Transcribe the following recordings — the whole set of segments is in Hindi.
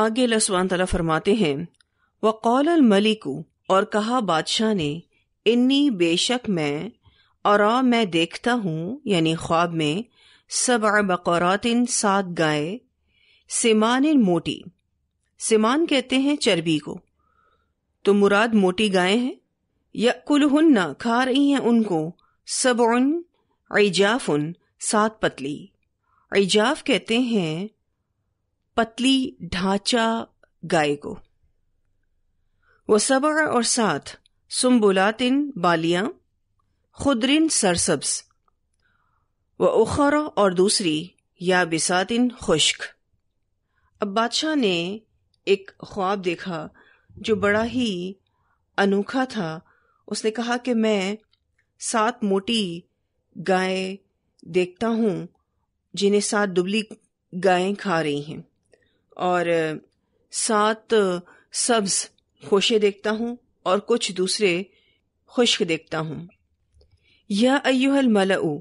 आगे लसवान तला फरमाते हैं वकौल मलिकू और कहा बादशाह ने इन्नी बेशक मैं और मैं देखता हूँ यानी ख्वाब में सब बकौरातिन सात गाय सिमान मोटी सिमान कहते हैं चर्बी को तो मुराद मोटी गायें हैं यकुलहन्ना खा रही हैं उनको सब उन सबन उन सात पतली ऐजाफ कहते हैं पतली ढांचा गाय को वो सबर और साथ बुलातिन बालियां खुदरिन सरसब्स व उखर और दूसरी या बिसातिन खुश्क अब बादशाह ने एक ख्वाब देखा जो बड़ा ही अनोखा था उसने कहा कि मैं सात मोटी गाय देखता हूं जिन्हें सात दुबली गायें खा रही हैं और सात सब्ज खोशे देखता हूँ और कुछ दूसरे खुश्क देखता हूँ यह अयुहल मलऊ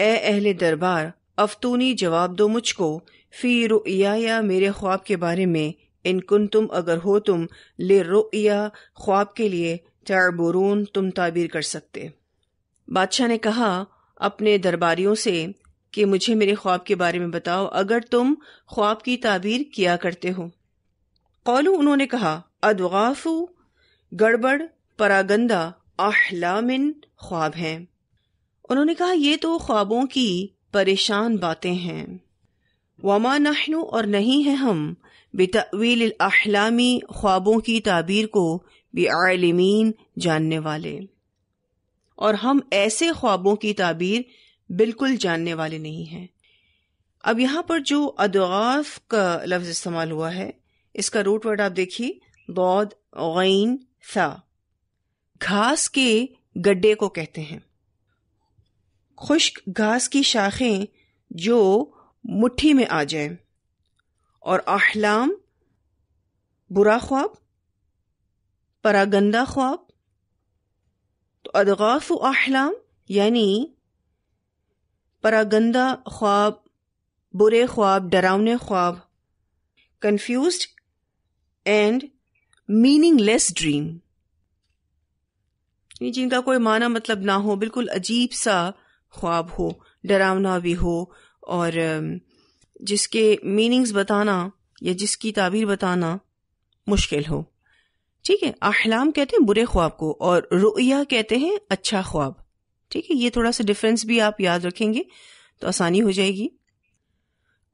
ए अहले दरबार अफतूनी जवाब दो मुझको फी रो या मेरे ख्वाब के बारे में इन कुन तुम अगर हो तुम ले रो या ख्वाब के लिए ताबरून तुम ताबीर कर सकते बादशाह ने कहा अपने दरबारियों से कि मुझे मेरे ख्वाब के बारे में बताओ अगर तुम ख्वाब की ताबीर किया करते हो कौलू उन्होंने कहा अदगाफू गड़बड़ परागंदा आहलामिन ख्वाब हैं उन्होंने कहा ये तो ख्वाबों की परेशान बातें हैं वमा नहनु और नहीं है हम बेतवील अहलामी ख्वाबों की ताबीर को बेआलमीन जानने वाले और हम ऐसे ख्वाबों की ताबीर बिल्कुल जानने वाले नहीं हैं अब यहां पर जो अदाफ का लफ्ज इस्तेमाल हुआ है इसका रूट वर्ड आप देखिए बौद गैन सा घास के गड्ढे को कहते हैं खुश्क घास की शाखें जो मुट्ठी में आ जाए और अहलाम बुरा ख्वाब परागंदा ख्वाब तो अदगाफ अहलाम यानी गंदा ख्वाब बुरे ख्वाब डरावने ख्वाब confused and meaningless ड्रीम जिनका कोई माना मतलब ना हो बिल्कुल अजीब सा ख्वाब हो डरावना भी हो और जिसके मीनिंग्स बताना या जिसकी ताबीर बताना मुश्किल हो ठीक है अहलाम कहते हैं बुरे ख्वाब को और रुया कहते हैं अच्छा ख्वाब ठीक है ये थोड़ा सा डिफरेंस भी आप याद रखेंगे तो आसानी हो जाएगी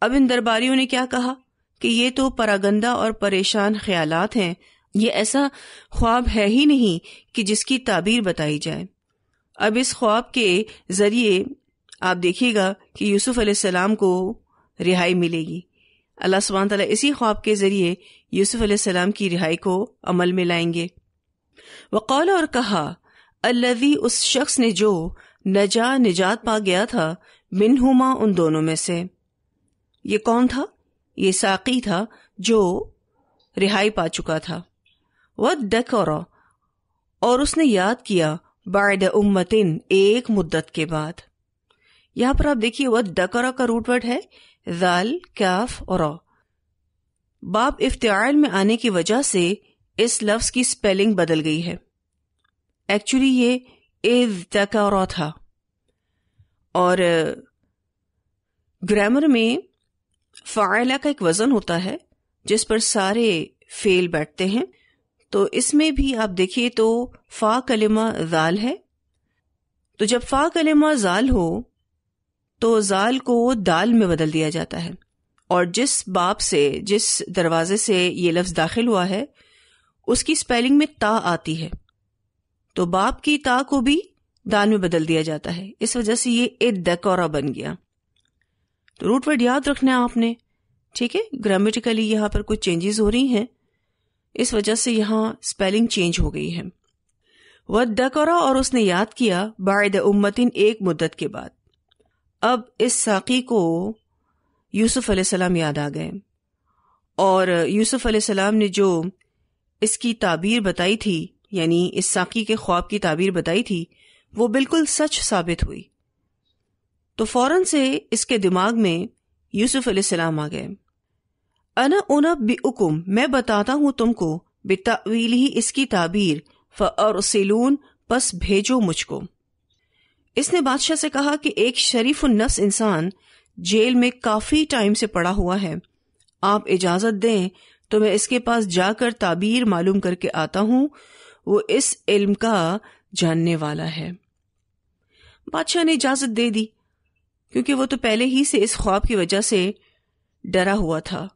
अब इन दरबारियों ने क्या कहा कि ये तो परागंदा और परेशान ख्यालात हैं ये ऐसा ख्वाब है ही नहीं कि जिसकी ताबीर बताई जाए अब इस ख्वाब के ज़रिए आप देखिएगा कि यूसुफ अलैहिस्सलाम को रिहाई मिलेगी अल्लाह सुबहान तला इसी ख्वाब के ज़रिए यूसुफ अलैहिस्सलाम की रिहाई को अमल में लाएंगे वकौल और कहा अल्लवी उस शख्स ने जो नजा निजात पा गया था मिनहुमा उन दोनों में से ये कौन था ये साकी था जो रिहाई पा चुका था वह डकोरा और उसने याद किया बायद उम्मतिन एक मुद्दत के बाद यहां पर आप देखिए वह डकोरा का रूटवर्ड है जाल कैफ और बाप इफ्तियाल में आने की वजह से इस लफ्ज की स्पेलिंग बदल गई है एक्चुअली ये एज तकरा था और ग्रामर में फ़ायला का एक वज़न होता है जिस पर सारे फेल बैठते हैं तो इसमें भी आप देखिए तो फ़ा कलिमा ज़ाल है तो जब फ़ा कलिमा ज़ाल हो तो ज़ाल को दाल में बदल दिया जाता है और जिस बाप से जिस दरवाजे से ये लफ्ज़ दाखिल हुआ है उसकी स्पेलिंग में ता आती है तो बाप की ता को भी दान में बदल दिया जाता है इस वजह से ये ए दकौरा बन गया तो रूट वर्ड याद रखना है आपने ठीक है ग्रामेटिकली यहां पर कुछ चेंजेस हो रही हैं इस वजह से यहां स्पेलिंग चेंज हो गई है वह डकोरा और उसने याद किया बायद उम्मतिन एक मुद्दत के बाद अब इस साकी को यूसुफ अलैहिस्सलाम याद आ गए और यूसुफ अलैहिस्सलाम ने जो इसकी ताबीर बताई थी यानी इस साकी के ख्वाब की ताबीर बताई थी वो बिल्कुल सच साबित हुई तो फौरन से इसके दिमाग में यूसुफ अलैहिस्सलाम आ गए अना उना बेकुम मैं बताता हूं तुमको बेतावील ही इसकी ताबीर फ़रसिलून बस भेजो मुझको इसने बादशाह से कहा कि एक शरीफ नफ्स इंसान जेल में काफी टाइम से पड़ा हुआ है आप इजाजत दें तो मैं इसके पास जाकर ताबीर मालूम करके आता हूं वो इस इल्म का जानने वाला है बादशाह ने इजाजत दे दी क्योंकि वो तो पहले ही से इस ख्वाब की वजह से डरा हुआ था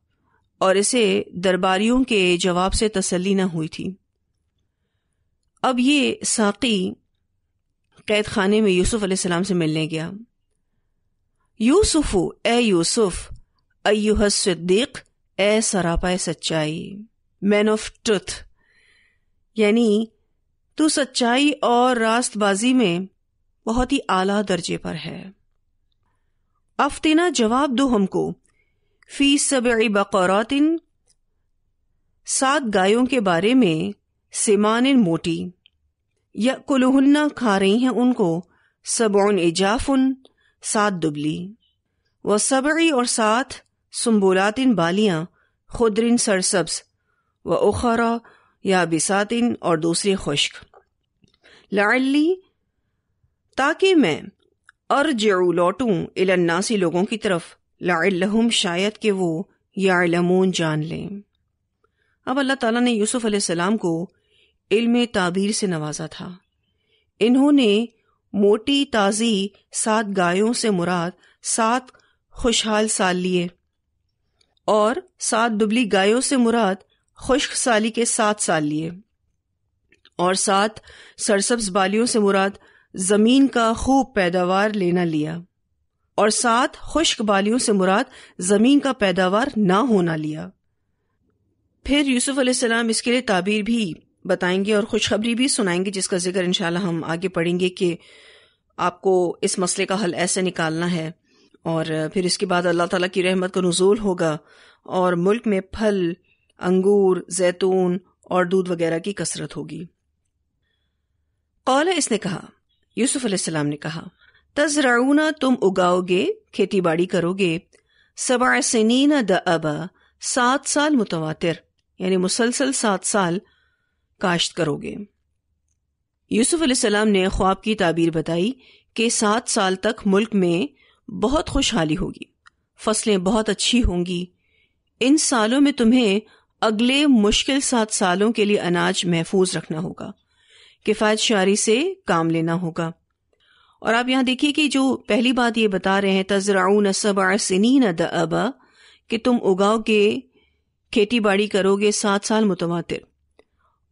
और इसे दरबारियों के जवाब से तसली ना हुई थी अब ये साकी कैद खाने में यूसुफ अलैहिस्सलाम से मिलने गया यूसुफ ए यूसुफ सिद्दीक ए सरापा सच्चाई मैन ऑफ ट्रुथ यानी तू सच्चाई और रास्तबाजी में बहुत ही आला दर्जे पर है अफतना जवाब दो हमको फी सब बकौरातिन सात गायों के बारे में सिमान मोटी या कुलहन्ना खा रही हैं उनको सबौन एजाफुन सात दुबली व सबरी और सात सुम्बोलातिन बालियां खुदरिन सरसब्स व उखरा या बिसातिन और दूसरी खुश्क लाली ताकि मैं अर अर्ज लौटू इलन्नासी लोगों की तरफ लाम शायद के वो यामोन जान लें अब अल्लाह ताला ने यूसुफ अलैहिस्सलाम को इल्म ताबीर से नवाजा था इन्होंने मोटी ताज़ी सात गायों से मुराद सात खुशहाल साल लिए और सात दुबली गायों से मुराद खुश्क साली के साथ साल लिए और साथ सरसब्ज बालियों से मुराद जमीन का खूब पैदावार लेना लिया और साथ खुश्क बालियों से मुराद जमीन का पैदावार ना होना लिया फिर यूसुफ अलैहिस्सलाम इसके लिए ताबीर भी बताएंगे और खुशखबरी भी सुनाएंगे जिसका जिक्र इंशाल्लाह हम आगे पढ़ेंगे कि आपको इस मसले का हल ऐसे निकालना है और फिर इसके बाद अल्लाह ताला की रहमत का नजूल होगा और मुल्क में फल अंगूर जैतून और दूध वगैरह की कसरत होगी कौल इसने कहा यूसुफ अलैहिस्सलाम ने कहा तजराउना तुम उगाओगे खेती बाड़ी करोगे सबा सनीना द अबा सात साल मुतवातिर यानी मुसलसल सात साल काश्त करोगे यूसुफ अलैहिस्सलाम ने ख्वाब की ताबीर बताई कि सात साल तक मुल्क में बहुत खुशहाली होगी फसलें बहुत अच्छी होंगी इन सालों में तुम्हें अगले मुश्किल सात सालों के लिए अनाज महफूज रखना होगा किफ़ायत शारी से काम लेना होगा और आप यहां देखिए कि जो पहली बात ये बता रहे हैं तजराउन सबा सिनी न दबा कि तुम उगाओगे खेती बाड़ी करोगे सात साल मुतवातिर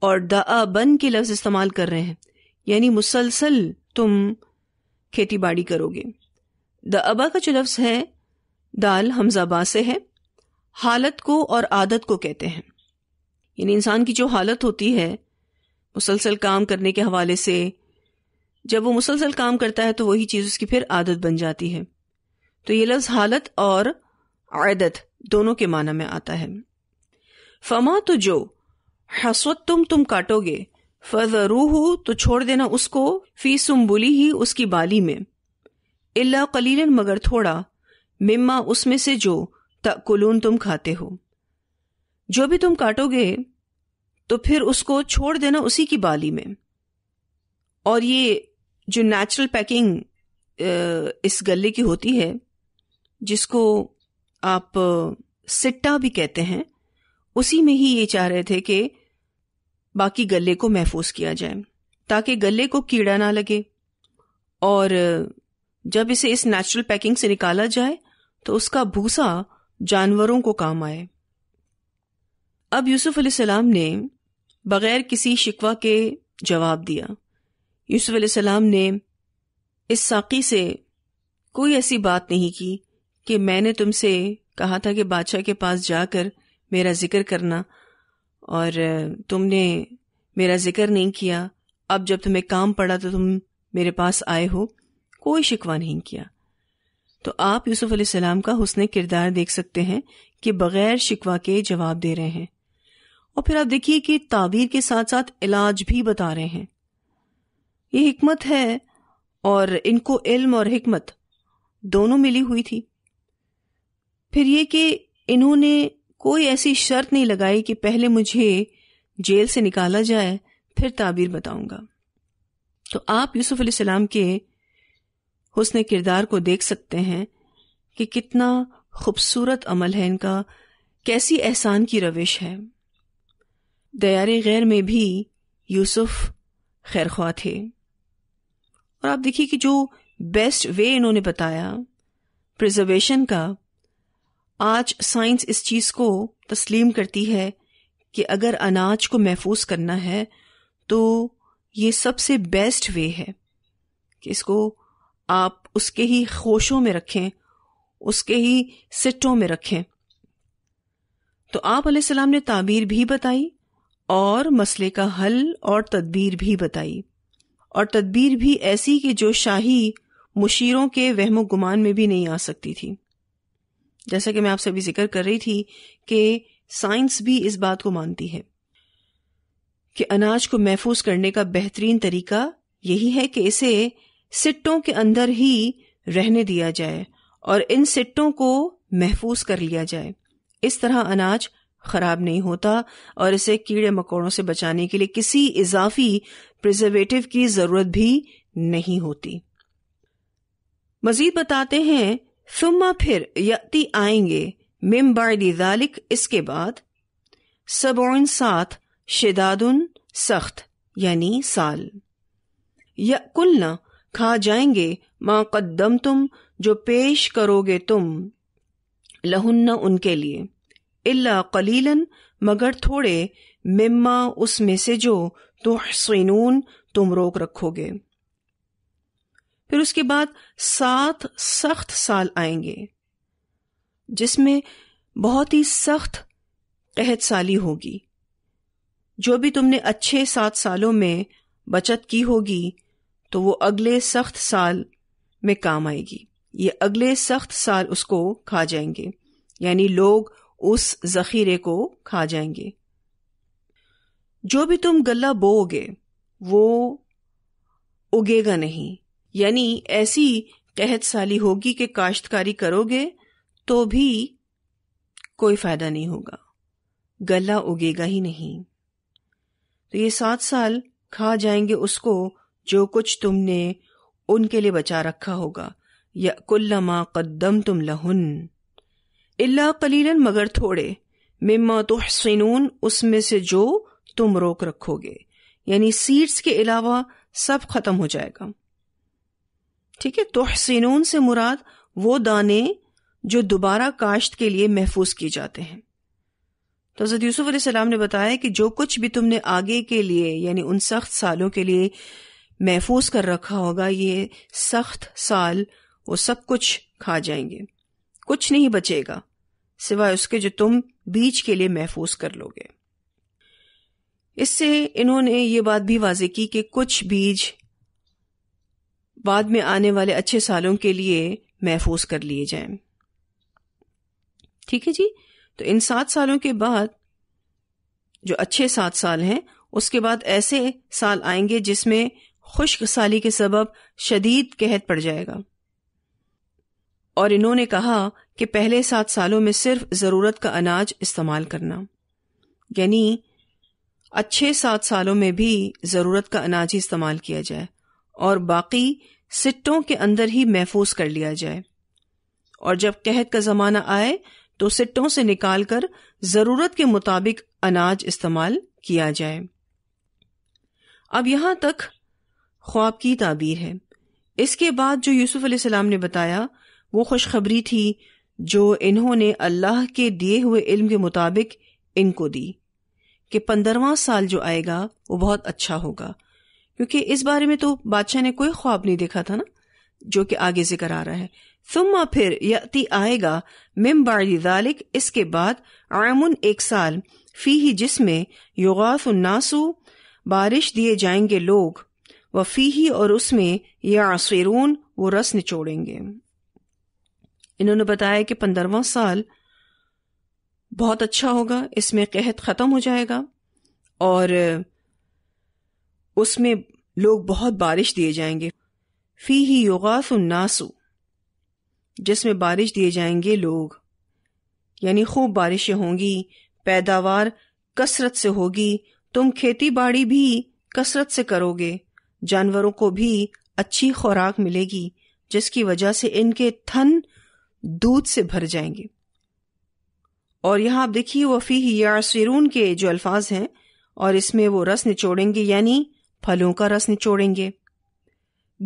और द बन के लफ्ज़ इस्तेमाल कर रहे हैं यानी मुसलसल तुम खेती बाड़ी करोगे द अबा का जो लफ्ज़ है दाल हमजाबा से है हालत को और आदत को कहते हैं यानी इंसान की जो हालत होती है मुसलसल काम करने के हवाले से जब वो मुसलसल काम करता है तो वही चीज़ उसकी फिर आदत बन जाती है तो ये लफ्ज़ हालत और आदत दोनों के माना में आता है फमा तो जो हसवत तुम तुम काटोगे फजरूह तो छोड़ देना उसको फी बुली ही उसकी बाली में इल्ला कलीलन मगर थोड़ा मिम्मा उसमें से जो तकुलून तुम खाते हो जो भी तुम काटोगे तो फिर उसको छोड़ देना उसी की बाली में और ये जो नेचुरल पैकिंग इस गले की होती है जिसको आप सिट्टा भी कहते हैं उसी में ही ये चाह रहे थे कि बाकी गले को महफूज किया जाए ताकि गले को कीड़ा ना लगे और जब इसे इस नेचुरल पैकिंग से निकाला जाए तो उसका भूसा जानवरों को काम आए अब यूसुफ अलैहिस्सलाम ने बगैर किसी शिकवा के जवाब दिया यूसुफ अलैहिस्सलाम ने इस साकी से कोई ऐसी बात नहीं की कि मैंने तुमसे कहा था कि बादशाह के पास जाकर मेरा जिक्र करना और तुमने मेरा जिक्र नहीं किया अब जब तुम्हें काम पड़ा तो तुम मेरे पास आए हो कोई शिकवा नहीं किया तो आप यूसुफ सलाम का हुसन किरदार देख सकते हैं कि बगैर शिकवा के जवाब दे रहे हैं और फिर आप देखिए कि ताबीर के साथ साथ इलाज भी बता रहे हैं ये हिकमत है और इनको इल्म और हिकमत दोनों मिली हुई थी फिर ये कि इन्होंने कोई ऐसी शर्त नहीं लगाई कि पहले मुझे जेल से निकाला जाए फिर ताबीर बताऊंगा तो आप यूसुफ सलाम के हुसन किरदार को देख सकते हैं कि कितना खूबसूरत अमल है इनका कैसी एहसान की रविश है दया गैर में भी यूसुफ खैर ख्वा थे और आप देखिए कि जो बेस्ट वे इन्होंने बताया प्रिजर्वेशन का आज साइंस इस चीज़ को तस्लीम करती है कि अगर अनाज को महफूज करना है तो ये सबसे बेस्ट वे है कि इसको आप उसके ही खोशों में रखें उसके ही सिटों में रखें तो आप सलाम ने ताबीर भी बताई और मसले का हल और तदबीर भी बताई और तदबीर भी ऐसी कि जो शाही मुशीरों के वहमो गुमान में भी नहीं आ सकती थी जैसा कि मैं आपसे भी जिक्र कर रही थी कि साइंस भी इस बात को मानती है कि अनाज को महफूज करने का बेहतरीन तरीका यही है कि इसे सिट्टों के अंदर ही रहने दिया जाए और इन सिट्टों को महफूज कर लिया जाए इस तरह अनाज खराब नहीं होता और इसे कीड़े मकोड़ों से बचाने के लिए किसी इजाफी प्रिजर्वेटिव की जरूरत भी नहीं होती मजीद बताते हैं सुम्मा फिर यति आएंगे मिम्बादी जालिक इसके बाद सबोन साथ शिदादुन सख्त यानी साल या कुलना खा जाएंगे माँ कदम तुम जो पेश करोगे तुम लहुन्न उनके लिए इल्ला कलीलन मगर थोड़े मिम्मा उसमें से जो सीनून तुम रोक रखोगे फिर उसके बाद सात सख्त साल आएंगे जिसमें बहुत ही सख्त कहत साली होगी जो भी तुमने अच्छे सात सालों में बचत की होगी तो वो अगले सख्त साल में काम आएगी ये अगले सख्त साल उसको खा जाएंगे यानी लोग उस जखीरे को खा जाएंगे जो भी तुम गला बोओगे वो उगेगा नहीं यानी ऐसी कहत साली होगी कि काश्तकारी करोगे तो भी कोई फायदा नहीं होगा गला उगेगा ही नहीं तो ये सात साल खा जाएंगे उसको जो कुछ तुमने उनके लिए बचा रखा होगा या कुल्लमा कदम तुम लहुन इल्ला कलीलन मगर थोड़े मिम्मा तो सिनून उसमें से जो तुम रोक रखोगे यानी सीड्स के अलावा सब खत्म हो जाएगा ठीक है तो सिनून से मुराद वो दाने जो दोबारा काश्त के लिए महफूज किए जाते हैं तो हजरत यूसुफ ने बताया कि जो कुछ भी तुमने आगे के लिए यानी उन सख्त सालों के लिए महफूज कर रखा होगा ये सख्त साल वो सब कुछ खा जाएंगे कुछ नहीं बचेगा सिवाय उसके जो तुम बीज के लिए महफूज कर लोगे इससे इन्होंने ये बात भी वाजे की कि कुछ बीज बाद में आने वाले अच्छे सालों के लिए महफूज कर लिए जाए ठीक है जी तो इन सात सालों के बाद जो अच्छे सात साल हैं उसके बाद ऐसे साल आएंगे जिसमें खुश्क साली के सबब शदीद कहत पड़ जाएगा और इन्होंने कहा कि पहले सात सालों में सिर्फ ज़रूरत का अनाज इस्तेमाल करना यानी अच्छे सात सालों में भी ज़रूरत का अनाज ही इस्तेमाल किया जाए और बाकी सिट्टों के अंदर ही महफूज कर लिया जाए और जब कहत का ज़माना आए तो सिट्टों से निकालकर ज़रूरत के मुताबिक अनाज इस्तेमाल किया जाए अब यहां तक ख्वाब की ताबीर है इसके बाद जो यूसुफ अलैहिस्सलाम ने बताया वो खुशखबरी थी जो इन्होंने अल्लाह के दिए हुए इल्म के मुताबिक इनको दी कि पंद्रवा साल जो आएगा वो बहुत अच्छा होगा क्योंकि इस बारे में तो बादशाह ने कोई ख्वाब नहीं देखा था ना जो कि आगे जिक्र आ रहा है सुम्मा फिर यति आएगा मिम बालिक इसके बाद आमुन एक साल फी ही जिसमें योगास नासु बारिश दिए जाएंगे लोग वफ़ीही और उसमें यासरून वो रस निचोड़ेंगे इन्होंने बताया कि पंद्रवा साल बहुत अच्छा होगा इसमें कहत ख़त्म हो जाएगा और उसमें लोग बहुत बारिश दिए जाएंगे फ़ी ही योगाफ नासू जिसमें बारिश दिए जाएंगे लोग यानी खूब बारिशें होंगी पैदावार कसरत से होगी तुम खेती बाड़ी भी कसरत से करोगे जानवरों को भी अच्छी खुराक मिलेगी जिसकी वजह से इनके थन दूध से भर जाएंगे और यहां आप देखिए वफ़ी या सिरून के जो अल्फाज हैं और इसमें वो रस निचोड़ेंगे यानी फलों का रस निचोड़ेंगे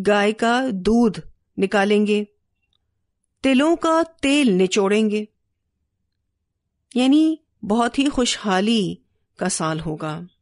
गाय का दूध निकालेंगे तिलों का तेल निचोड़ेंगे यानी बहुत ही खुशहाली का साल होगा